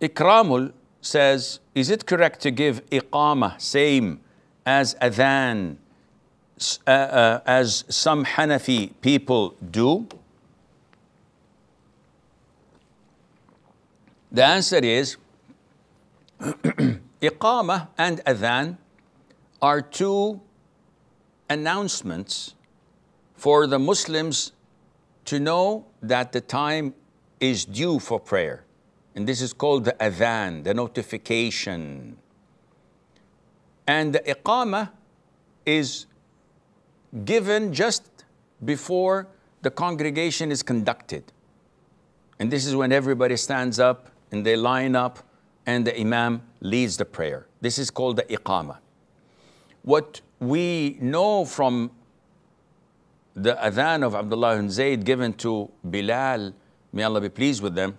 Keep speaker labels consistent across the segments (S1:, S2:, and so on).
S1: Ikramul says, is it correct to give iqamah, same, as adhan, uh, uh, as some Hanafi people do? The answer is, iqamah and adhan are two announcements for the Muslims to know that the time is due for prayer. And this is called the adhan, the notification. And the iqama is given just before the congregation is conducted. And this is when everybody stands up and they line up and the imam leads the prayer. This is called the iqama. What we know from the adhan of Abdullah ibn Zayd given to Bilal, may Allah be pleased with them,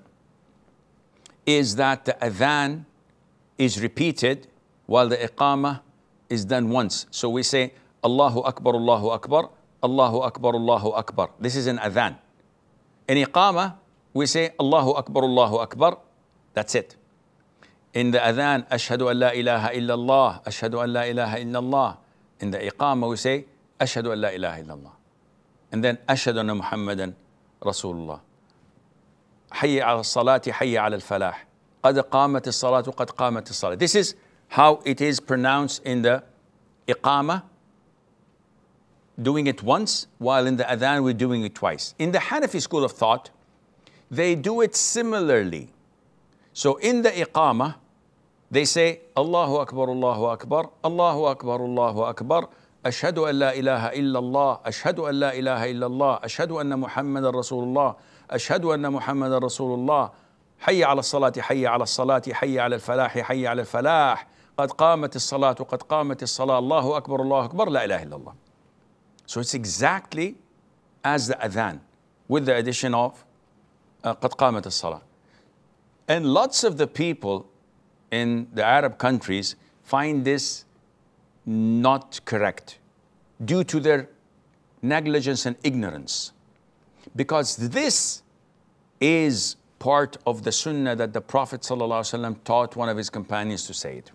S1: is that the adhan is repeated while the iqamah is done once. So we say, Allahu Akbar, Allahu Akbar, Allahu Akbar, Allahu Akbar. This is an adhan. In iqamah, we say, Allahu Akbar, Allahu Akbar. That's it. In the adhan, Ashhadu an la ilaha illallah, Ashhadu an la ilaha illallah. In the iqamah, we say, Ashhadu an la ilaha illallah. And then, Ashhadu anna Muhammadan Rasulullah. حي على الصلاة حي على الفلاح قد قامت الصلاة قد قامت الصلاة This is how it is pronounced in the إقامة doing it once while in the adhan we're doing it twice In the Hanafi school of thought they do it similarly So in the إقامة they say Allahu Akbar Allahu Akbar Allahu Akbar Allahu Akbar أشهد أن لا إله إلا الله أشهد أن لا إله إلا الله أشهد أن محمد رسول الله أشهد أن محمد رسول الله حي على الصلاة حي على الصلاة حي على الفلاح حي على الفلاح قد قامت الصلاة قد قامت الصلاة الله أكبر الله أكبر لا إله إلا الله So it's exactly as the adhan with the addition of uh, قد قامت الصلاة And lots of the people in the Arab countries find this not correct due to their negligence and ignorance. Because this is part of the sunnah that the Prophet ﷺ taught one of his companions to say it.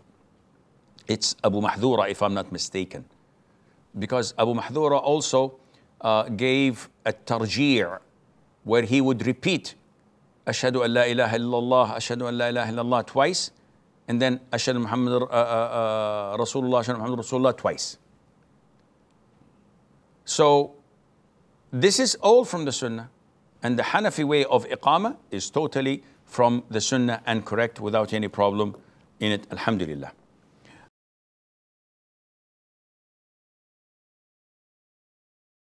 S1: It's Abu Mahdura, if I'm not mistaken. Because Abu Mahdura also uh, gave a tarjir where he would repeat, Ashadu an la ilaha illallah, Ashadu an la ilaha illallah twice and then Ashhadu Muhammad uh, uh, uh Rasulullah, Ashad Muhammad Rasulullah twice. So this is all from the Sunnah, and the Hanafi way of Iqama is totally from the Sunnah and correct without any problem in it, Alhamdulillah.